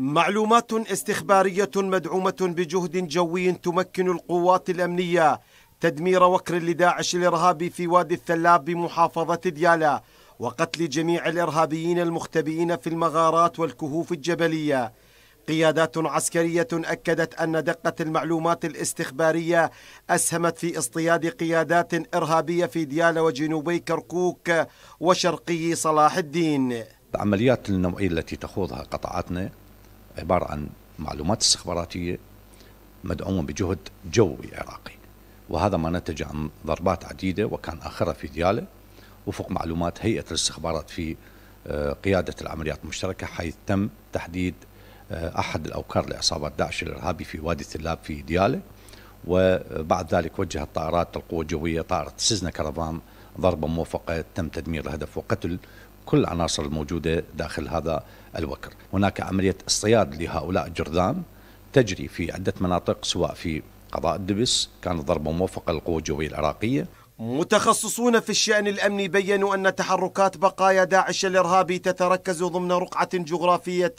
معلومات استخبارية مدعومة بجهد جوي تمكن القوات الأمنية تدمير وكر لداعش الإرهابي في وادي الثلاب بمحافظة ديالى وقتل جميع الإرهابيين المختبئين في المغارات والكهوف الجبلية قيادات عسكرية أكدت أن دقة المعلومات الاستخبارية أسهمت في اصطياد قيادات إرهابية في ديالى وجنوبي كركوك وشرقي صلاح الدين العمليات النوعية التي تخوضها قطاعاتنا عبارة عن معلومات استخباراتية مدعومة بجهد جوي عراقي وهذا ما نتج عن ضربات عديدة وكان آخرها في ديالة وفق معلومات هيئة الاستخبارات في آه، قيادة العمليات المشتركة حيث تم تحديد آه، أحد الأوكار لعصابات داعش الإرهابي في وادي الثلاب في ديالة وبعد ذلك وجهت طائرات القوة الجوية طائرة سيزنا كرفان ضربة موفقة تم تدمير الهدف وقتل كل العناصر الموجودة داخل هذا الوكر هناك عملية اصطياد لهؤلاء الجرذان تجري في عدة مناطق سواء في قضاء الدبس كانت ضربة موفقة للقوة الجوية العراقية متخصصون في الشأن الأمني بيّنوا أن تحركات بقايا داعش الإرهابي تتركز ضمن رقعة جغرافية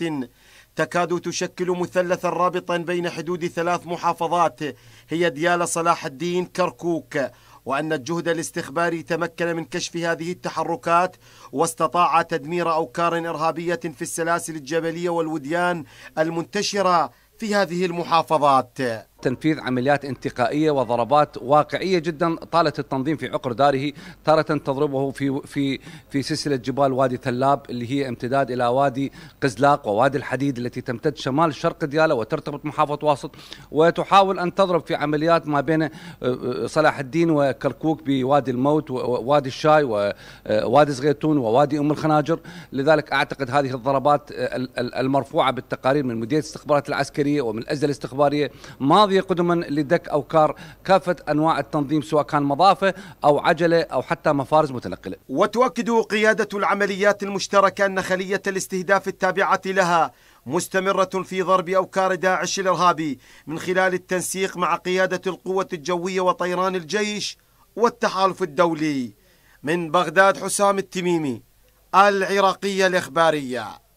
تكاد تشكل مثلثا رابطا بين حدود ثلاث محافظات هي ديالى صلاح الدين كركوك وأن الجهد الاستخباري تمكن من كشف هذه التحركات واستطاع تدمير أوكار إرهابية في السلاسل الجبلية والوديان المنتشرة في هذه المحافظات تنفيذ عمليات انتقائيه وضربات واقعيه جدا طالت التنظيم في عقر داره تاره تضربه في في في سلسله جبال وادي ثلاب اللي هي امتداد الى وادي قزلاق ووادي الحديد التي تمتد شمال شرق دياله وترتبط محافظه واسط وتحاول ان تضرب في عمليات ما بين آه، آه، صلاح الدين وكركوك بوادي الموت ووادي الشاي ووادي آه، زغيتون ووادي ام الخناجر لذلك اعتقد هذه الضربات المرفوعه بالتقارير من مديريه الاستخبارات العسكريه ومن الأجهزة الاستخباريه ما فاضيه قدما لدك او كار كافه انواع التنظيم سواء كان مضافه او عجله او حتى مفارز متنقله. وتؤكد قياده العمليات المشتركه ان خليه الاستهداف التابعه لها مستمرة في ضرب أوكار داعش الإرهابي من خلال التنسيق مع قيادة القوة الجوية وطيران الجيش والتحالف الدولي من بغداد حسام التميمي العراقية الإخبارية